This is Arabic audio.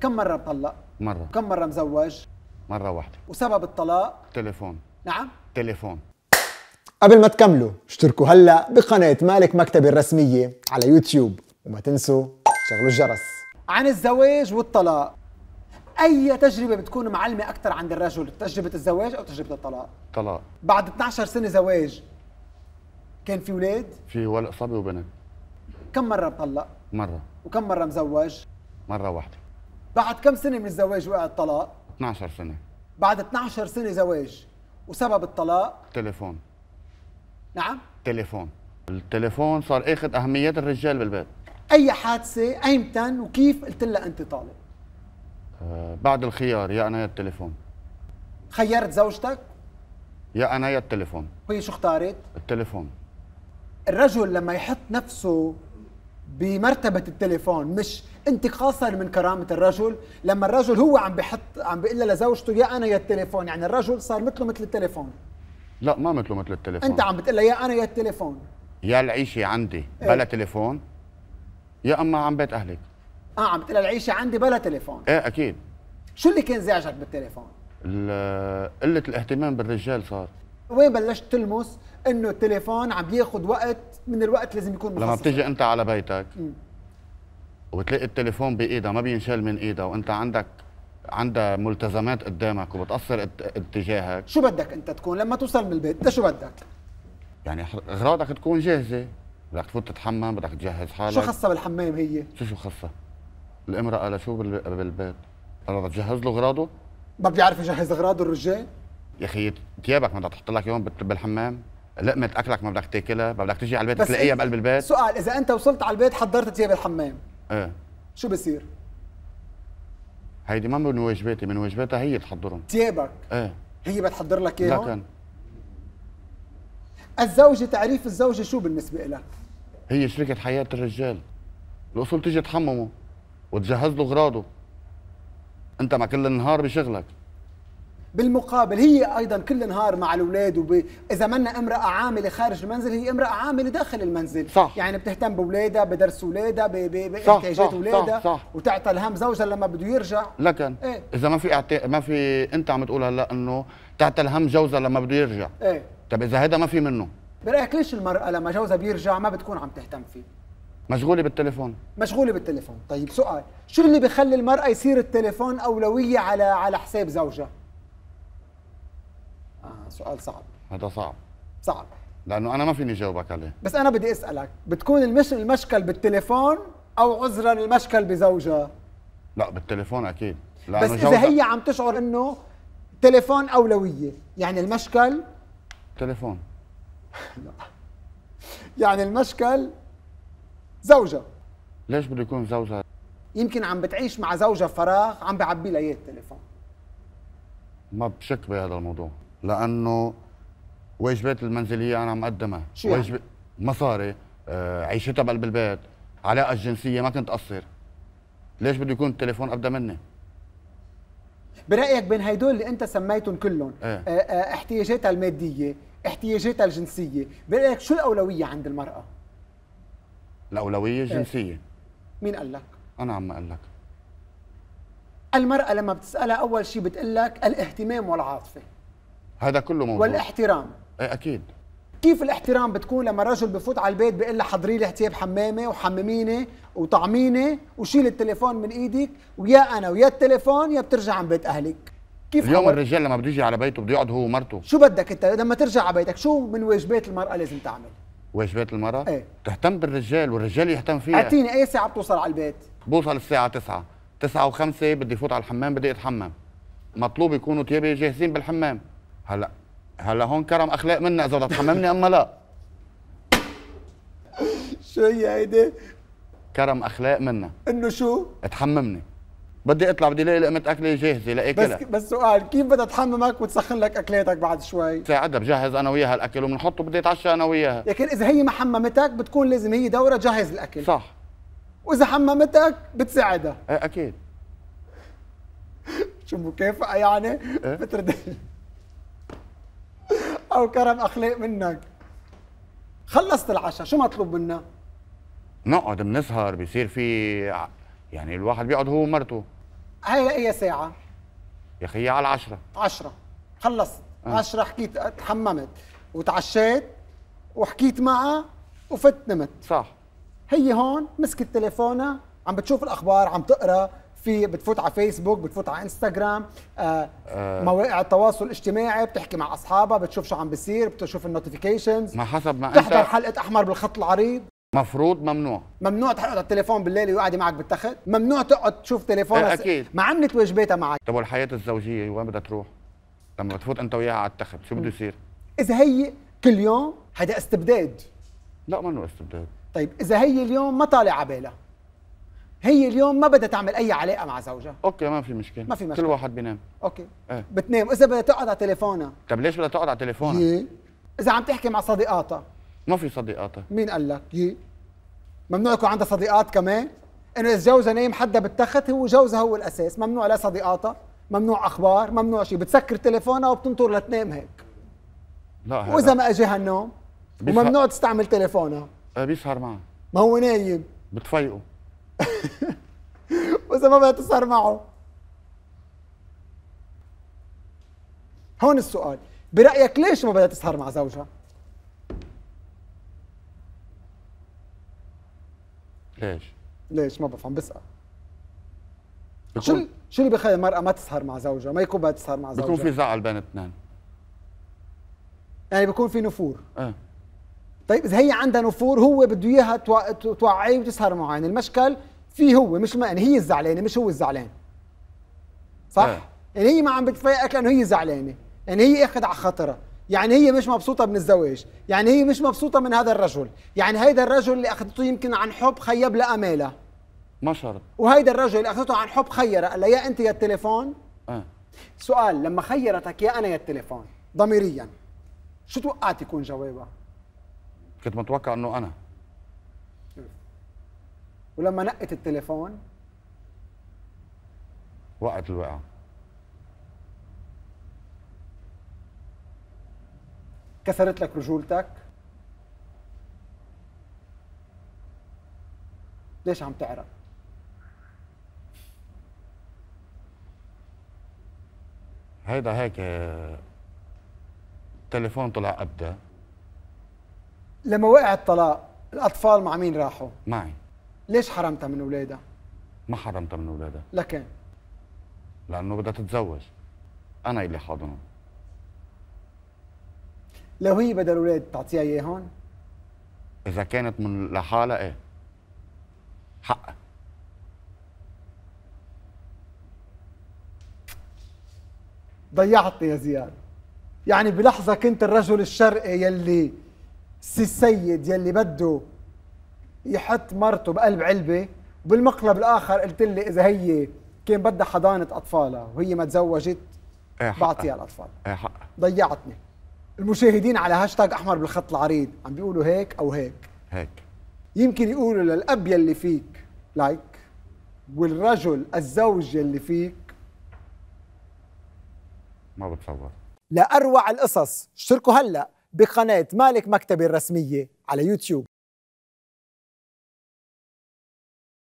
كم مرة مطلق؟ مرة كم مرة مزوج؟ مرة واحدة وسبب الطلاق؟ تليفون نعم؟ تليفون قبل ما تكملوا اشتركوا هلا بقناة مالك مكتبة الرسمية على يوتيوب وما تنسوا شغلوا الجرس عن الزواج والطلاق اي تجربه بتكون معلمه اكثر عند الرجل تجربه الزواج او تجربه الطلاق طلاق بعد 12 سنه زواج كان في ولاد؟ في ولد صبي وبنت كم مره طلق مره وكم مره مزوج مره واحده بعد كم سنه من الزواج وقع الطلاق 12 سنه بعد 12 سنه زواج وسبب الطلاق تليفون نعم تليفون التليفون صار اخذ اهميات الرجال بالبيت اي حادثه ايمتى وكيف قلت لها انت طالق آه بعد الخيار يا انا يا التليفون خيرت زوجتك يا انا يا التليفون وهي شو اختارت التليفون الرجل لما يحط نفسه بمرتبه التليفون مش انتقاصا من كرامه الرجل لما الرجل هو عم بحط عم بيقول لزوجته يا انا يا التليفون يعني الرجل صار مثله مثل التليفون لا ما مثله مثل التليفون انت عم بتقول يا انا يا التليفون يا العيشه عندي إيه. بلا إيه؟ تليفون يا اما عم بيت اهلك اه عم بتقول العيشه عندي بلا تليفون ايه اكيد شو اللي كان زعجك بالتليفون قله الاهتمام بالرجال صار وين بلشت تلمس انه التليفون عم بياخذ وقت من الوقت لازم يكون مخصص لما بتيجي انت على بيتك م. وبتلاقي التليفون بايدها ما بينشال من ايدها وانت عندك عندها ملتزمات قدامك وبتاثر اتجاهك شو بدك انت تكون لما توصل من البيت انت شو بدك يعني اغراضك تكون جاهزه بدك تفوت تتحمم بدك تجهز حالك شو خاصه بالحمام هي شو شو خاصه الامراه لشو بالبيت بدها تجهز له اغراضه ما بيعرف يجهز اغراضه الرجال يا اخي ثيابك ما بدك تحط لك اياهم بالحمام لقمه اكلك ما بدك تاكلها ما بدك تجي على البيت تلاقيها بقلب البيت سؤال اذا انت وصلت على البيت حضرت ثياب الحمام ايه شو بصير؟ هيدي ما من واجباتي من واجباتها هي تحضرهم ثيابك ايه هي بتحضر لك اياهم؟ لكن الزوجة تعريف الزوجة شو بالنسبة لك؟ هي شريكة حياة الرجال الأصول تيجي تحممه وتجهز له غراضه أنت مع كل النهار بشغلك بالمقابل هي ايضا كل نهار مع الاولاد وب... اذا منا امراه عامله خارج المنزل هي امراه عامله داخل المنزل صح. يعني بتهتم باولادها بدرس اولادها بانتاجات اولادها وتعطى الهم زوجها لما بده يرجع لكن إيه؟ اذا ما في أعت... ما في انت عم تقول هلا انه تعطى الهم جوزها لما بده يرجع ايه طب اذا هذا ما في منه برايك ليش المراه لما جوزها بيرجع ما بتكون عم تهتم فيه مشغوله بالتليفون مشغوله بالتليفون طيب سؤال شو اللي بخلي المراه يصير التليفون اولويه على على حساب زوجها سؤال صعب هذا صعب صعب لانه انا ما فيني جاوبك عليه بس انا بدي اسالك بتكون المش المشكل بالتليفون او عذرا المشكل بزوجها لا بالتليفون اكيد بس اذا هي عم تشعر انه تليفون اولويه يعني المشكل تليفون لا يعني المشكل زوجها ليش بده يكون زوجها يمكن عم بتعيش مع زوجها فراغ عم بعبي لها اياه التليفون ما بشك بهذا الموضوع لانه واجبات المنزليه انا مقدمها شو يعني؟ واجب... مصاري آه، عيشتها بقلب البيت علاقه جنسيه ما كنت اقصر ليش بده يكون التليفون ابدا مني برايك بين هيدول اللي انت سميتهم كلهم ايه؟ آه، آه، احتياجاتها الماديه احتياجاتها الجنسيه برايك شو الاولويه عند المراه الاولويه الجنسيه ايه؟ مين قال لك انا عم اقول لك المرأة لما بتسألها أول شيء بتقول لك الاهتمام والعاطفة هذا كله موجود والاحترام ايه اكيد كيف الاحترام بتكون لما رجل بفوت على البيت بيقول لها حضري لي ثياب حمامه وحمميني وطعميني وشيل التليفون من ايدك ويا انا ويا التليفون يا بترجع عن بيت اهلك كيف اليوم الرجال لما بده يجي على بيته بده يقعد هو ومرته شو بدك انت لما ترجع على بيتك شو من واجبات المراه لازم تعمل واجبات المراه ايه؟ تهتم بالرجال والرجال يهتم فيها اعطيني اي ساعه بتوصل على البيت بوصل الساعه 9 9 و5 بدي فوت على الحمام بدي اتحمم مطلوب يكونوا ثيابي جاهزين بالحمام هلا هلا هون كرم اخلاق منا اذا بدها تحممني اما لا شو هي هيدي؟ كرم اخلاق منا انه شو؟ تحممني بدي اطلع بدي الاقي لقمه اكله جاهزه لاكلها بس بس سؤال كيف بدها تحممك وتسخن لك اكلاتك بعد شوي؟ ساعدها بجهز انا وياها الاكل وبنحطه بدي اتعشى انا وياها لكن اذا هي ما حممتك بتكون لازم هي دورها جهز الاكل صح واذا حممتك بتساعدها ايه اكيد شو مكافأة يعني؟ إيه؟ او كرم اخلاق منك خلصت العشاء شو مطلوب منا نقعد بنسهر بيصير في يعني الواحد بيقعد هو ومرته هاي لأي ساعة؟ يا أخي على العشرة عشرة خلصت أه. عشرة حكيت تحممت وتعشيت وحكيت معها وفت نمت صح هي هون مسكت تليفونها عم بتشوف الأخبار عم تقرأ في بتفوت على فيسبوك بتفوت على انستغرام آه آه مواقع التواصل الاجتماعي بتحكي مع اصحابها بتشوف شو عم بيصير بتشوف النوتيفيكيشنز ما حسب ما بتحضر انت حلقه احمر بالخط العريض مفروض ممنوع ممنوع تقعد التليفون بالليل ويقعد معك بالتخت ممنوع تقعد تشوف تليفونها إيه، اكيد ما عملت واجباتها معك طب والحياه الزوجيه وين بدها تروح لما بتفوت انت وياها على التخت شو بده يصير اذا هي كل يوم هذا استبداد لا ممنوع استبداد طيب اذا هي اليوم ما طالع على بالها هي اليوم ما بدها تعمل اي علاقه مع زوجها اوكي ما في مشكله ما في مشكله كل واحد بينام اوكي ايه؟ بتنام اذا بدها تقعد على تليفونها طب ليش بدها تقعد على تليفونها يي اذا عم تحكي مع صديقاتها ما في صديقاتها مين قال لك يي ممنوع يكون عندها صديقات كمان انه اذا جوزها نايم حدا بالتخت هو جوزها هو الاساس ممنوع لا صديقاتها ممنوع اخبار ممنوع شيء بتسكر تليفونها وبتنطر لتنام هيك لا هيدا. واذا ما اجاها النوم وممنوع تستعمل تليفونها إيه، بيسهر معها ما هو نايم بتفيقه وإذا ما تسهر معه هون السؤال برأيك ليش ما بدها تسهر مع زوجها؟ ليش؟ ليش ما بفهم بسأل شو شو اللي بخلي المرأة ما تسهر مع زوجها؟ ما يكون بدها تسهر مع زوجها؟ بكون في زعل بين اثنين يعني بكون في نفور ايه طيب اذا هي عندها نفور هو بده اياها توعيه وتسهر معه يعني المشكل في هو مش ما يعني هي الزعلانه مش هو الزعلان صح آه. يعني هي ما عم بتفيقك لانه هي زعلانه يعني هي اخذ على خاطرها يعني هي مش مبسوطه من الزواج يعني هي مش مبسوطه من هذا الرجل يعني هيدا الرجل اللي اخذته يمكن عن حب خيب لها امالها ما شرط وهيدا الرجل اللي اخذته عن حب خير قال يا انت يا التليفون آه. سؤال لما خيرتك يا انا يا التليفون ضميريا شو توقعت يكون جوابها كنت متوقع انه انا ولما نقت التليفون وقعت الوقعه كسرت لك رجولتك ليش عم تعرق هيدا هيك آه، تليفون طلع ابدا لما وقع الطلاق الاطفال مع مين راحوا؟ معي ليش حرمتها من اولادها؟ ما حرمتها من اولادها لكن لانه بدها تتزوج انا اللي حاضنهم لو هي بدها الاولاد تعطيها اياهم؟ اذا كانت من لحالها ايه حقها ضيعتني يا زياد يعني بلحظه كنت الرجل الشرقي يلي سي السيد يلي بده يحط مرته بقلب علبه وبالمقلب الاخر قلت لي اذا هي كان بدها حضانه اطفالها وهي ما تزوجت إيه، بعطيها الاطفال إيه، ضيعتني المشاهدين على هاشتاج احمر بالخط العريض عم بيقولوا هيك او هيك هيك يمكن يقولوا للاب يلي فيك لايك والرجل الزوج يلي فيك ما بتصور لاروع القصص اشتركوا هلا بقناة مالك مكتبي الرسمية على يوتيوب